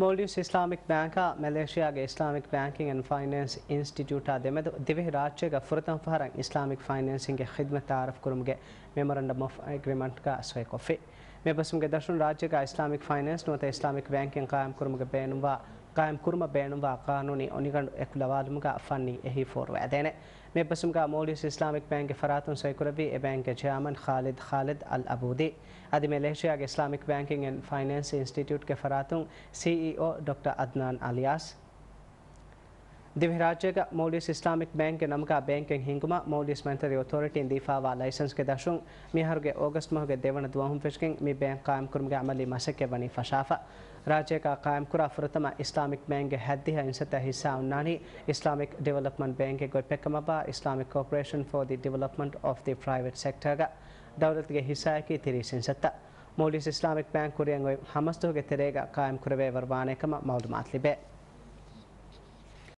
मोलडीव Islamic bank Malaysia Islamic banking and finance institute तो दिव्य राज्य फुरतम फहर Islamic financing खिदमत आरफ कुरम के मेमोरेंडम ऑफ एग्रीमेंट का स्वे कॉफी मे बसम के दर्शन राज्य का इस्लामिक फाइनेंस नोत इस्लामिक बैंकिंग कायम कुरम के बेनवा ಕಾಯಂಕುರ್ಮ ಬೇಣುವ ಕಾನೂನಿ ಒನಿಗಂಡು ಎಕ್ಲವಾಲುಮುಗ ಫನ್ನಿ ಎಹಿ का मोलिस इस्लामिक बैंक के फ़रातन सैकुरबी ए बैंक के चेयरमैन खालिद खालिद अल अबूदी अदम लहशिया के Islamic banking and finance institute के फ़रातन C E O doctor Adnan Alias ದಿವ್ಯ ರಾಜ್ಯಗ ಮೌಲಿಸ್ ಇಸ್ಲಾಮಿಕ್ ಬ್ಯಾಂಕ್ ನಮಗ ಬ್ಯಾಂಕಿಂಗ್ ಹಿಂಗುಮ ಮೌಲಿಸ್ ಮಂತರಿ ಅಥಾರಿಟಿ ದೀಫಾವಾ ಲೈಸೆನ್ಸ್ ಗೆ ದಶುಂ ಮಿಹಾರ್ಗೆ ಆಗಸ್ಟ್ ಮಹಗೆ ದೇವನ ದುವಾಹುಂ ಫಿಶ್ಕಿಂಗ್ ಮಿ ಬ್ಯಾಂಕ್ ಕಾಯಂ ಕುರ್ಮಗೆ ಅಮಲಿ ಮಸಕ್ಕೆ ವನಿ ಫಶಾಫಾ ರಾಜ್ಯಕ ಕಾಯಂ ಕುರ ಫುರತಮ ಇಸ್ಲಾಮಿಕ್ ಬ್ಯಾಂಕ್ಗೆ ಹದ್ದಿಹ ಇನ್ಸತ ಹಿಸ್ಸಾ ಉನ್ನಾನಿ ಇಸ್ಲಾಮಿಕ್ ಡೆವಲಪ್ಮೆಂಟ್ ಬ್ಯಾಂಕ್ಗೆ ಗೊಪ್ಪೆಕ್ಕಮಬ Islamic corporation for the development of the private ಸೆಕ್ಟರ್ಗ ದೌಲತ್ಗೆ ಹಿಸ್ಸಾಯಕಿ ತಿರಿಸ್ ಇನ್ಸತ್ತ ಮೌಲಿಸ್ ಇಸ್ಲಾಮಿಕ್ ಬ್ಯಾಂಕ್ ಕುರಿಯಂಗ್ ಹಮಸ್ತುಗೆ ತೆರೆಗ ಕಾಯಂ ಕುರವೆ ವರ್ವಾನೆಕಮ ಮೌಲು ಮಾತ್ಲಿಬೆ